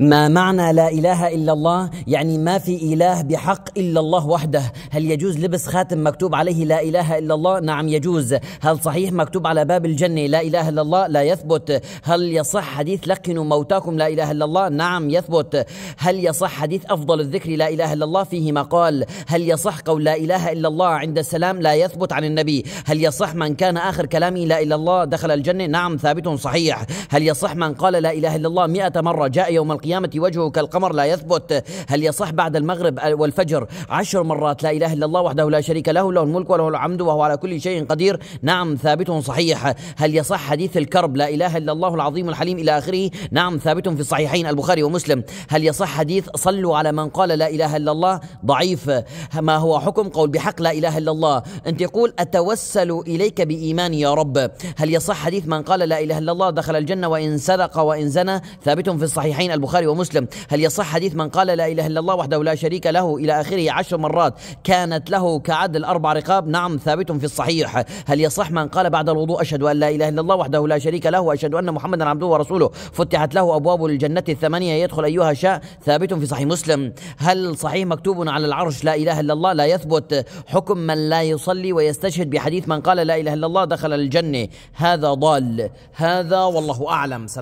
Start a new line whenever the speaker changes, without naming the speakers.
ما معنى لا اله الا الله يعني ما في اله بحق الا الله وحده هل يجوز لبس خاتم مكتوب عليه لا اله الا الله نعم يجوز هل صحيح مكتوب على باب الجنه لا اله الا الله لا يثبت هل يصح حديث لقنوا موتاكم لا اله الا الله نعم يثبت هل يصح حديث افضل الذكر لا اله الا الله فيه مقال هل يصح قول لا اله الا الله عند السلام لا يثبت عن النبي هل يصح من كان اخر كلامه لا اله الا الله دخل الجنه نعم ثابت صحيح هل يصح من قال لا اله الا الله 100 مره جاء يوم القيامة وجهه كالقمر لا يثبت هل يصح بعد المغرب والفجر عشر مرات لا إله إلا الله وحده لا شريك له له الملك وله العمد وهو على كل شيء قدير نعم ثابت صحيح هل يصح حديث الكرب لا إله إلا الله العظيم الحليم إلى آخره نعم ثابت في الصحيحين البخاري ومسلم هل يصح حديث صلوا على من قال لا إله إلا الله ضعيف ما هو حكم قول بحق لا إله إلا الله أنت يقول أتوسل إليك بإيماني يا رب هل يصح حديث من قال لا إله إلا الله دخل الجنة وإن سرق وإن زنى ثابت في الصحيحين البخاري ومسلم هل يصح حديث من قال لا إله إلا الله وحده لا شريك له إلى آخره عشر مرات كانت له كعدل أربع رقاب نعم ثابت في الصحيح هل يصح من قال بعد الوضوء أشهد أن لا إله إلا الله وحده لا شريك له وأشهد أن محمدا عبده ورسوله فتحت له أبواب الجنة الثمانية يدخل أيها شاء ثابت في صحيح مسلم هل صحيح مكتوب على العرش لا إله إلا الله لا يثبت حكم من لا يصلي ويستشهد بحديث من قال لا إله إلا الله دخل الجنة هذا ضال هذا والله أعلم